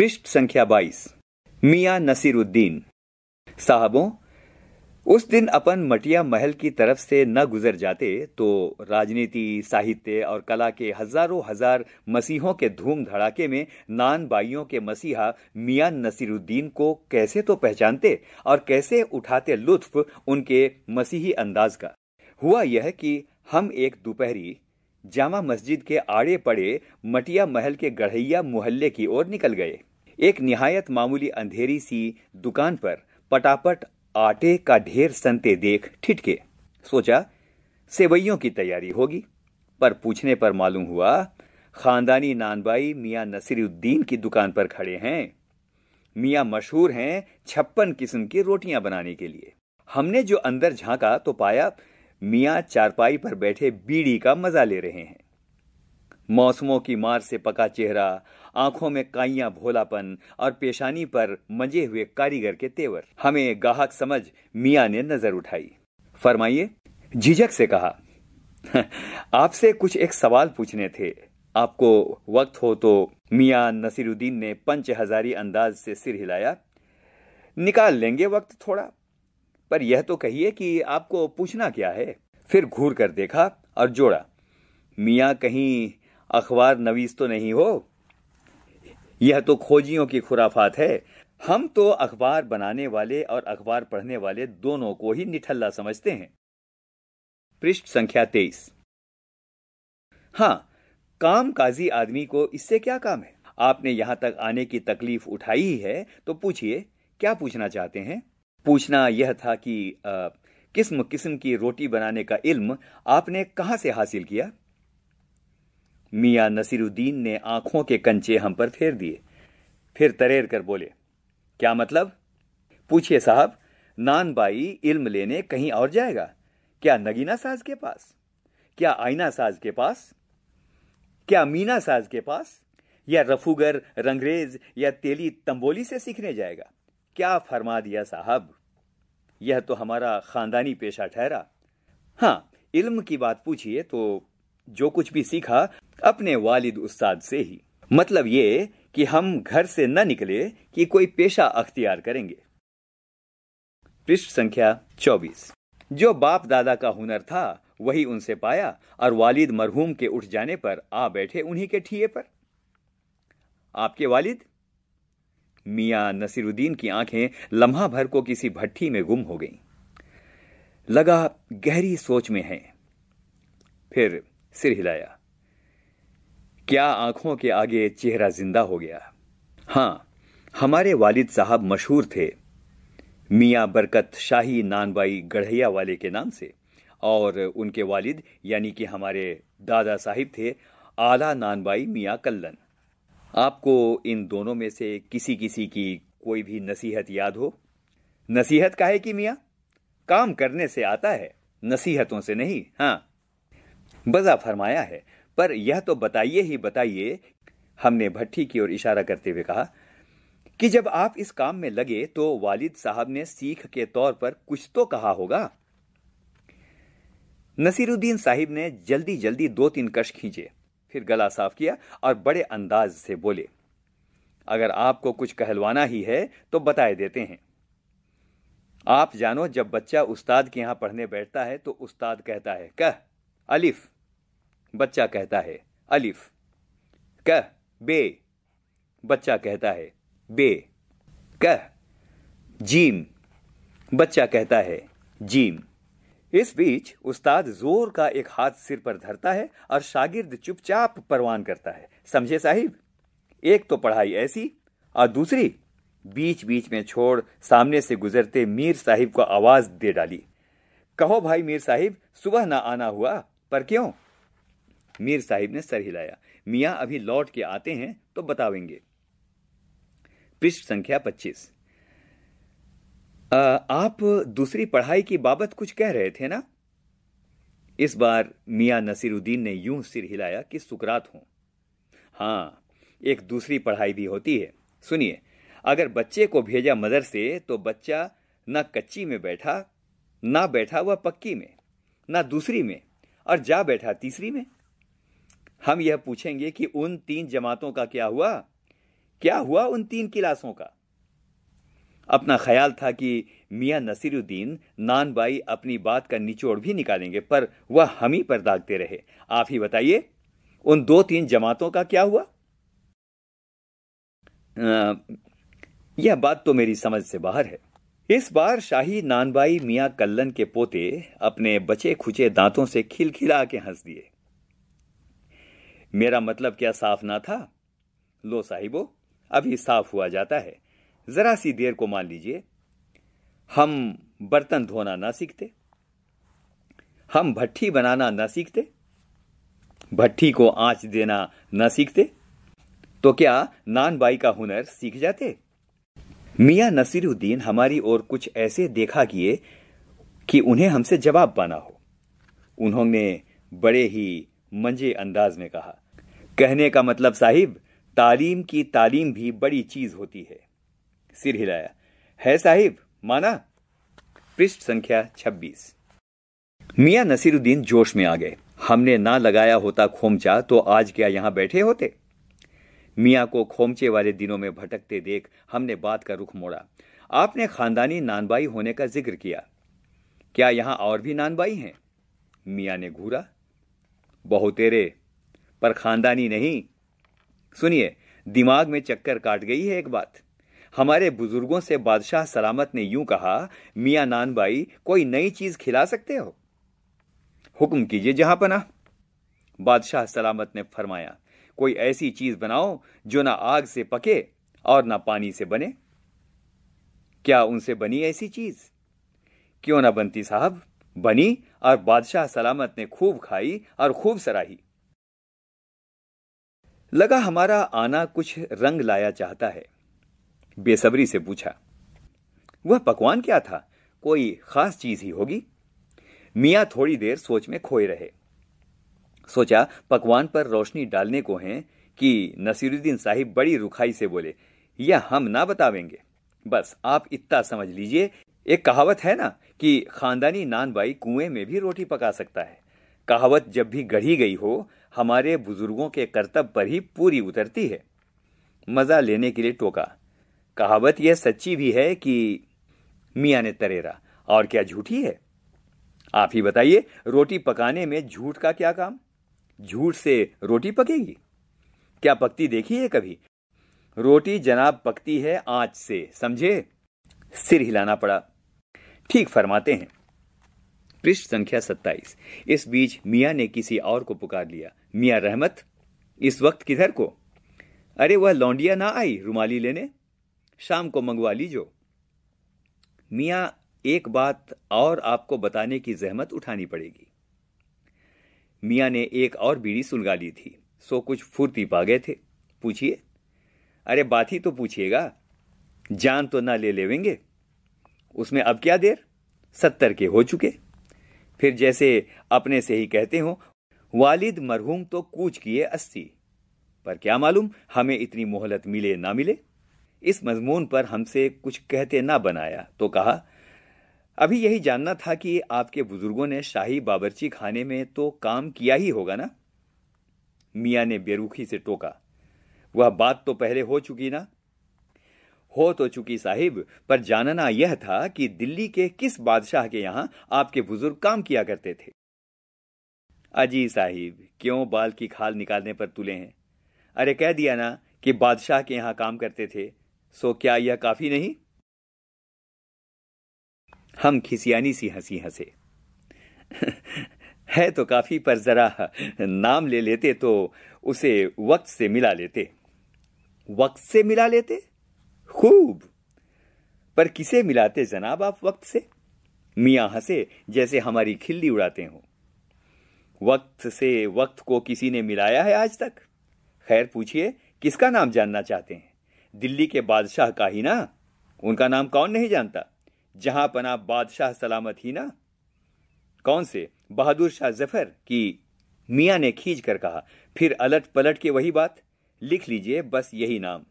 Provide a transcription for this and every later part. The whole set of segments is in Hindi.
पृष्ठ संख्या बाईस मिया नसीरुद्दीन साहबों उस दिन अपन मटिया महल की तरफ से न गुजर जाते तो राजनीति साहित्य और कला के हजारों हजार मसीहों के धूम धड़ाके में नान बाइयों के मसीहा मियां नसीरुद्दीन को कैसे तो पहचानते और कैसे उठाते लुत्फ उनके मसीही अंदाज का हुआ यह कि हम एक दोपहरी जामा मस्जिद के आड़े पड़े मटिया महल के गढ़ैया मोहल्ले की ओर निकल गए एक निहायत मामूली अंधेरी सी दुकान पर पटापट आटे का ढेर संते देख ठिठके सोचा सेवैयों की तैयारी होगी पर पूछने पर मालूम हुआ खानदानी नानबाई मियाँ नसीरुद्दीन की दुकान पर खड़े हैं मियाँ मशहूर हैं छप्पन किस्म की रोटियां बनाने के लिए हमने जो अंदर झांका तो पाया मियाँ चारपाई पर बैठे बीड़ी का मजा ले रहे हैं मौसमों की मार से पका चेहरा आंखों में काइया भोलापन और पेशानी पर मजे हुए कारीगर के तेवर हमें गाहक समझ मियाँ ने नजर उठाई फरमाइए झिझक से कहा आपसे कुछ एक सवाल पूछने थे आपको वक्त हो तो मिया नसीरुद्दीन ने पंच हजारी अंदाज से सिर हिलाया निकाल लेंगे वक्त थोड़ा पर यह तो कहिए कि आपको पूछना क्या है फिर घूर कर देखा और जोड़ा मिया कहीं अखबार नवीस तो नहीं हो यह तो खोजियों की खुराफात है हम तो अखबार बनाने वाले और अखबार पढ़ने वाले दोनों को ही निठल्ला समझते हैं पृष्ठ संख्या तेईस हाँ काम काजी आदमी को इससे क्या काम है आपने यहां तक आने की तकलीफ उठाई है तो पूछिए क्या पूछना चाहते हैं पूछना यह था कि आ, किस्म किस्म की रोटी बनाने का इल्म आपने कहां से हासिल किया मियाँ नसीरुद्दीन ने आंखों के कंचे हम पर फेर दिए फिर तरेर कर बोले क्या मतलब पूछिए साहब नान बाई इल्म लेने कहीं और जाएगा क्या नगीना साज के पास क्या आईना साज के पास क्या मीना साज के पास या रफूगर रंगरेज या तेली तंबोली से सीखने जाएगा क्या फरमा दिया साहब यह तो हमारा खानदानी पेशा ठहरा हाँ इल्म की बात पूछिए तो जो कुछ भी सीखा अपने वालिद उस्ताद से ही मतलब ये कि हम घर से न निकले कि कोई पेशा अख्तियार करेंगे पृष्ठ संख्या चौबीस जो बाप दादा का हुनर था वही उनसे पाया और वालिद मरहूम के उठ जाने पर आ बैठे उन्हीं के ठीए पर आपके वालिद मिया नसीरुद्दीन की आंखें लम्हा भर को किसी भट्टी में गुम हो गईं। लगा गहरी सोच में है फिर सिर हिलाया क्या आंखों के आगे चेहरा जिंदा हो गया हाँ हमारे वालिद साहब मशहूर थे मियाँ बरकत शाही नानबाई गढ़िया वाले के नाम से और उनके वालिद यानी कि हमारे दादा साहिब थे आला नानबाई मियाँ कल्लन आपको इन दोनों में से किसी किसी की कोई भी नसीहत याद हो नसीहत का है कि मियाँ काम करने से आता है नसीहतों से नहीं हाँ बजा फरमाया है पर यह तो बताइए ही बताइए हमने भट्टी की ओर इशारा करते हुए कहा कि जब आप इस काम में लगे तो वालिद साहब ने सीख के तौर पर कुछ तो कहा होगा नसीरुद्दीन साहिब ने जल्दी जल्दी दो तीन कश खींचे फिर गला साफ किया और बड़े अंदाज से बोले अगर आपको कुछ कहलवाना ही है तो बताए देते हैं आप जानो जब बच्चा उस्ताद के यहां पढ़ने बैठता है तो उस्ताद कहता है कह अलिफ बच्चा कहता है अलिफ कह बे बच्चा कहता है बे कह जीम बच्चा कहता है जीम इस बीच उस्ताद जोर का एक हाथ सिर पर धरता है और शागिर्द चुपचाप परवान करता है समझे साहिब एक तो पढ़ाई ऐसी और दूसरी बीच बीच में छोड़ सामने से गुजरते मीर साहिब को आवाज दे डाली कहो भाई मीर साहिब सुबह ना आना हुआ पर क्यों मीर साहिब ने सर हिलाया मियाँ अभी लौट के आते हैं तो बतावेंगे पृष्ठ संख्या पच्चीस आप दूसरी पढ़ाई की बाबत कुछ कह रहे थे ना इस बार मियाँ नसीरुद्दीन ने यूं सिर हिलाया कि सुकरात हों हाँ एक दूसरी पढ़ाई भी होती है सुनिए अगर बच्चे को भेजा मदर से तो बच्चा ना कच्ची में बैठा ना बैठा हुआ पक्की में ना दूसरी में और जा बैठा तीसरी में हम यह पूछेंगे कि उन तीन जमातों का क्या हुआ क्या हुआ उन तीन क्लासों का अपना ख्याल था कि मियाँ नसीरुद्दीन नानबाई अपनी बात का निचोड़ भी निकालेंगे पर वह हम ही पर दागते रहे आप ही बताइए उन दो तीन जमातों का क्या हुआ आ, यह बात तो मेरी समझ से बाहर है इस बार शाही नानबाई मियाँ कल्लन के पोते अपने बचे खुचे दांतों से खिलखिला के हंस दिए मेरा मतलब क्या साफ ना था लो साहिबो अभी साफ हुआ जाता है जरा सी देर को मान लीजिए हम बर्तन धोना ना सीखते हम भट्टी बनाना ना सीखते भट्टी को आंच देना ना सीखते तो क्या नान बाई का हुनर सीख जाते मियाँ नसीरुद्दीन हमारी ओर कुछ ऐसे देखा किए कि उन्हें हमसे जवाब पाना हो उन्होंने बड़े ही मंजे अंदाज में कहा कहने का मतलब साहिब तालीम की तालीम भी बड़ी चीज होती है सिर हिलाया है साहिब माना पृष्ठ संख्या छब्बीस मियाँ नसीरुद्दीन जोश में आ गए हमने ना लगाया होता खोमचा तो आज क्या यहां बैठे होते मियाँ को खोमचे वाले दिनों में भटकते देख हमने बात का रुख मोड़ा आपने खानदानी नानबाई होने का जिक्र किया क्या यहाँ और भी नानबाई हैं मियाँ ने घूरा बहुतेरे पर खानदानी नहीं सुनिए दिमाग में चक्कर काट गई है एक बात हमारे बुजुर्गों से बादशाह सलामत ने यूं कहा मियाँ नानबाई कोई नई चीज खिला सकते हो हुक्म कीजिए जहां पना बादशाह सलामत ने फरमाया कोई ऐसी चीज बनाओ जो ना आग से पके और ना पानी से बने क्या उनसे बनी ऐसी चीज क्यों ना बनती साहब बनी और बादशाह सलामत ने खूब खाई और खूब सराही लगा हमारा आना कुछ रंग लाया चाहता है बेसब्री से पूछा वह पकवान क्या था कोई खास चीज ही होगी मियाँ थोड़ी देर सोच में खोए रहे सोचा पकवान पर रोशनी डालने को है कि नसीरुद्दीन साहिब बड़ी रुखाई से बोले यह हम ना बतावेंगे बस आप इतना समझ लीजिए एक कहावत है ना कि खानदानी नानबाई कुएं में भी रोटी पका सकता है कहावत जब भी गढ़ी गई हो हमारे बुजुर्गों के कर्तव्य पर ही पूरी उतरती है मज़ा लेने के लिए टोका कहावत यह सच्ची भी है कि मियाँ ने तरेरा और क्या झूठी है आप ही बताइए रोटी पकाने में झूठ का क्या काम झूठ से रोटी पकेगी क्या पकती देखी है कभी रोटी जनाब पकती है आज से समझे सिर हिलाना पड़ा ठीक फरमाते हैं पृष्ठ संख्या सत्ताईस इस बीच मियाँ ने किसी और को पुकार लिया मियाँ रहमत इस वक्त किधर को अरे वह लौंडिया ना आई रुमाली लेने शाम को मंगवा लीजो मियाँ एक बात और आपको बताने की जहमत उठानी पड़ेगी मियाँ ने एक और बीड़ी सुलगा ली थी सो कुछ फुर्ती पा गए थे पूछिए अरे बात ही तो पूछिएगा जान तो ना ले लेवेंगे उसमें अब क्या देर सत्तर के हो चुके फिर जैसे अपने से ही कहते हो वालिद मरहूम तो कूच किए अस्सी पर क्या मालूम हमें इतनी मोहलत मिले ना मिले इस मजमून पर हमसे कुछ कहते ना बनाया तो कहा अभी यही जानना था कि आपके बुजुर्गों ने शाही बाबरची खाने में तो काम किया ही होगा ना मियाँ ने बेरुखी से टोका वह बात तो पहले हो चुकी ना हो तो चुकी साहिब पर जानना यह था कि दिल्ली के किस बादशाह के यहां आपके बुजुर्ग काम किया करते थे अजी साहिब क्यों बाल की खाल निकालने पर तुले हैं अरे कह दिया ना कि बादशाह के यहां काम करते थे सो क्या यह काफी नहीं हम खिसियानी सी हंसी हंसे है तो काफी पर जरा नाम ले लेते तो उसे वक्त से मिला लेते वक्त से मिला लेते खूब पर किसे मिलाते जनाब आप वक्त से मियाँ हंसे जैसे हमारी खिल्ली उड़ाते हो वक्त से वक्त को किसी ने मिलाया है आज तक खैर पूछिए किसका नाम जानना चाहते हैं दिल्ली के बादशाह का ही ना उनका नाम कौन नहीं जानता जहां पना बादशाह सलामत ही ना कौन से बहादुर शाह जफर की मियाँ ने खींच कर कहा फिर अलट पलट के वही बात लिख लीजिए बस यही नाम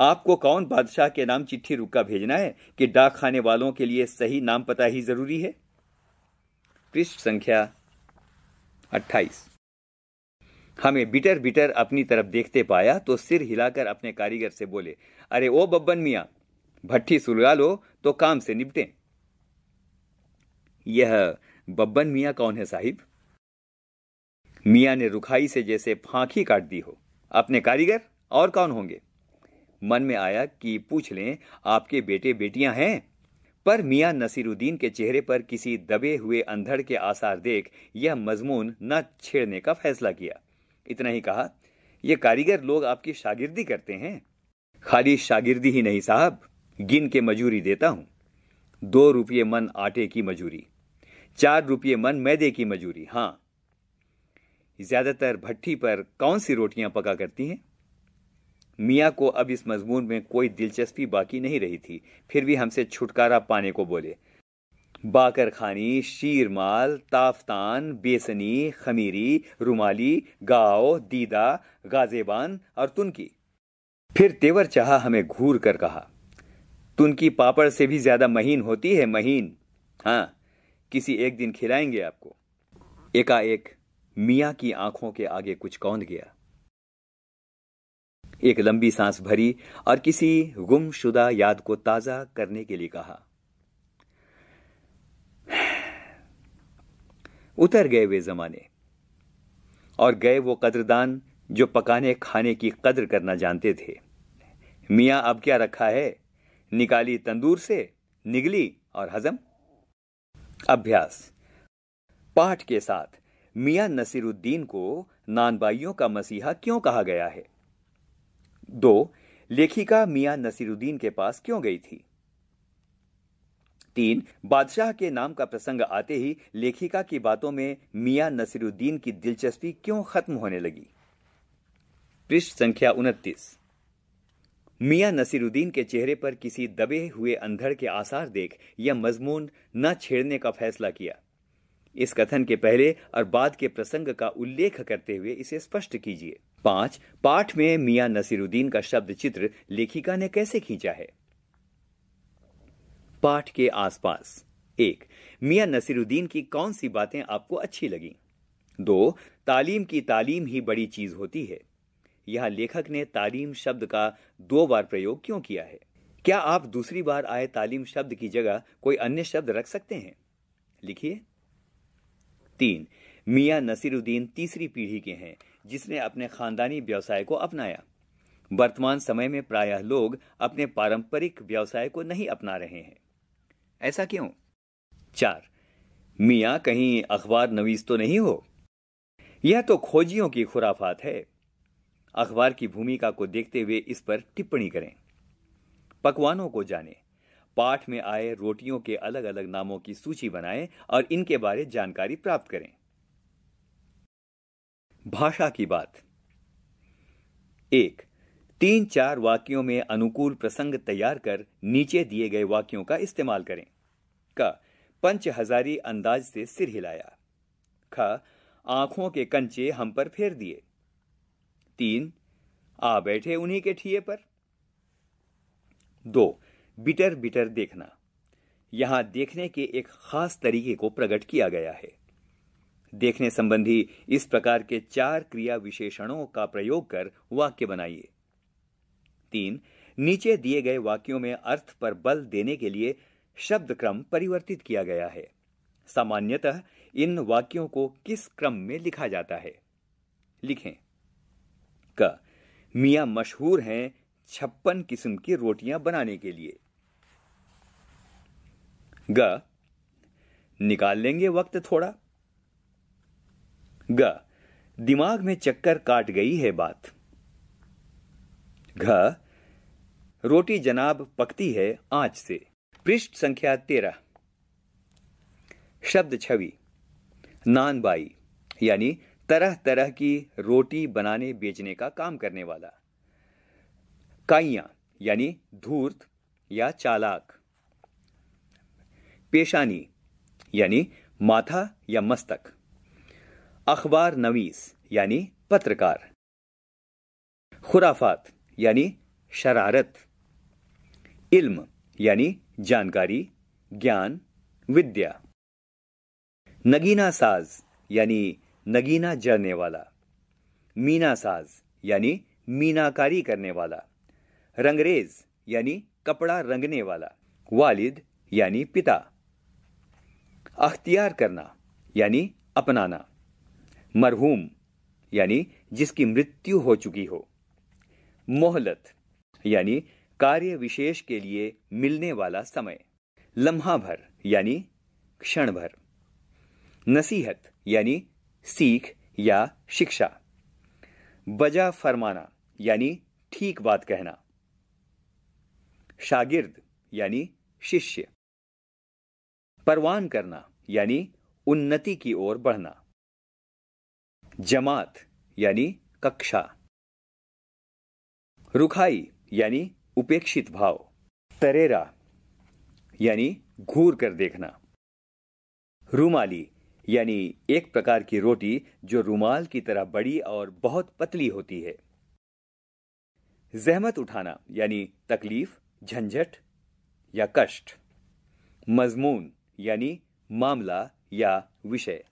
आपको कौन बादशाह के नाम चिट्ठी रुका भेजना है कि डाक खाने वालों के लिए सही नाम पता ही जरूरी है पृष्ठ संख्या अट्ठाईस हमें बिटर बिटर अपनी तरफ देखते पाया तो सिर हिलाकर अपने कारीगर से बोले अरे ओ बब्बन मिया भट्टी सुलगा लो तो काम से निपटें यह बब्बन मिया कौन है साहिब मिया ने रुखाई से जैसे फांकी काट दी हो अपने कारीगर और कौन होंगे मन में आया कि पूछ लें आपके बेटे बेटियां हैं पर मियां नसीरुद्दीन के चेहरे पर किसी दबे हुए अंधड़ के आसार देख यह मजमून न छेड़ने का फैसला किया इतना ही कहा यह कारीगर लोग आपकी शागिर्दी करते हैं खाली शागिर्दी ही नहीं साहब गिन के मजूरी देता हूं दो रुपये मन आटे की मजूरी चार रुपये मन मैदे की मजूरी हाँ ज़्यादातर भट्टी पर कौन सी रोटियां पका करती हैं मियाँ को अब इस मजमून में कोई दिलचस्पी बाकी नहीं रही थी फिर भी हमसे छुटकारा पाने को बोले बाकर खानी शीरमाल ताफ्तान बेसनी खमीरी रुमाली गाओ दीदा गाजेबान और तुनकी फिर तेवर चाह हमें घूर कर कहा तुनकी पापड़ से भी ज़्यादा महीन होती है महीन हाँ किसी एक दिन खिलाएंगे आपको एकाएक मियाँ की आंखों के आगे कुछ कौंध गया एक लंबी सांस भरी और किसी गुमशुदा याद को ताजा करने के लिए कहा उतर गए वे जमाने और गए वो कदरदान जो पकाने खाने की कदर करना जानते थे मियाँ अब क्या रखा है निकाली तंदूर से निगली और हजम अभ्यास पाठ के साथ मियाँ नसीरुद्दीन को नानबाइयों का मसीहा क्यों कहा गया है दो लेखिका मियां नसीरुद्दीन के पास क्यों गई थी तीन बादशाह के नाम का प्रसंग आते ही लेखिका की बातों में मियां नसीरुद्दीन की दिलचस्पी क्यों खत्म होने लगी पृष्ठ संख्या उनतीस मियां नसीरुद्दीन के चेहरे पर किसी दबे हुए अंधड़ के आसार देख यह मजमून न छेड़ने का फैसला किया इस कथन के पहले और बाद के प्रसंग का उल्लेख करते हुए इसे स्पष्ट कीजिए पांच पाठ में मियां नसीरुद्दीन का शब्द चित्र लेखिका ने कैसे खींचा है पाठ के आसपास एक मियां नसीरुद्दीन की कौन सी बातें आपको अच्छी लगी दो तालीम की तालीम ही बड़ी चीज होती है यह लेखक ने तालीम शब्द का दो बार प्रयोग क्यों किया है क्या आप दूसरी बार आए तालीम शब्द की जगह कोई अन्य शब्द रख सकते हैं लिखिए तीन मियां नसीरुद्दीन तीसरी पीढ़ी के हैं जिसने अपने खानदानी व्यवसाय को अपनाया वर्तमान समय में प्रायः लोग अपने पारंपरिक व्यवसाय को नहीं अपना रहे हैं ऐसा क्यों चार मियाँ कहीं अखबार नवीस तो नहीं हो यह तो खोजियों की खुराफात है अखबार की भूमिका को देखते हुए इस पर टिप्पणी करें पकवानों को जानें पाठ में आए रोटियों के अलग अलग नामों की सूची बनाएं और इनके बारे जानकारी प्राप्त करें भाषा की बात एक तीन चार वाक्यों में अनुकूल प्रसंग तैयार कर नीचे दिए गए वाक्यों का इस्तेमाल करें का पंच हजारी अंदाज से सिर हिलाया ख आंखों के कंचे हम पर फेर दिए तीन आ बैठे उन्हीं के ठिए पर दो बिटर बिटर देखना यहां देखने के एक खास तरीके को प्रकट किया गया है देखने संबंधी इस प्रकार के चार क्रिया विशेषणों का प्रयोग कर वाक्य बनाइए तीन नीचे दिए गए वाक्यों में अर्थ पर बल देने के लिए शब्द क्रम परिवर्तित किया गया है सामान्यतः इन वाक्यों को किस क्रम में लिखा जाता है लिखें क मिया मशहूर हैं छप्पन किस्म की रोटियां बनाने के लिए ग निकाल लेंगे वक्त थोड़ा ग दिमाग में चक्कर काट गई है बात घ रोटी जनाब पकती है आंच से पृष्ठ संख्या तेरह शब्द छवि नानबाई यानी तरह तरह की रोटी बनाने बेचने का काम करने वाला काइया यानी धूर्त या चालाक पेशानी यानी माथा या मस्तक अखबार नवीस यानी पत्रकार खुराफात यानी शरारत इल्म यानी जानकारी ज्ञान विद्या नगीना साज यानी नगीना जड़ने वाला मीना साज यानी मीनाकारी करने वाला रंगरेज यानी कपड़ा रंगने वाला वालिद यानी पिता अख्तियार करना यानी अपनाना मरहूम यानी जिसकी मृत्यु हो चुकी हो मोहलत यानी कार्य विशेष के लिए मिलने वाला समय लम्हा भर यानी क्षण भर नसीहत यानी सीख या शिक्षा बजा फरमाना यानी ठीक बात कहना शागिर्द यानी शिष्य परवान करना यानी उन्नति की ओर बढ़ना जमात यानी कक्षा रुखाई यानी उपेक्षित भाव तरेरा यानी घूर कर देखना रूमाली यानी एक प्रकार की रोटी जो रूमाल की तरह बड़ी और बहुत पतली होती है जहमत उठाना यानी तकलीफ झंझट या कष्ट मजमून यानी मामला या विषय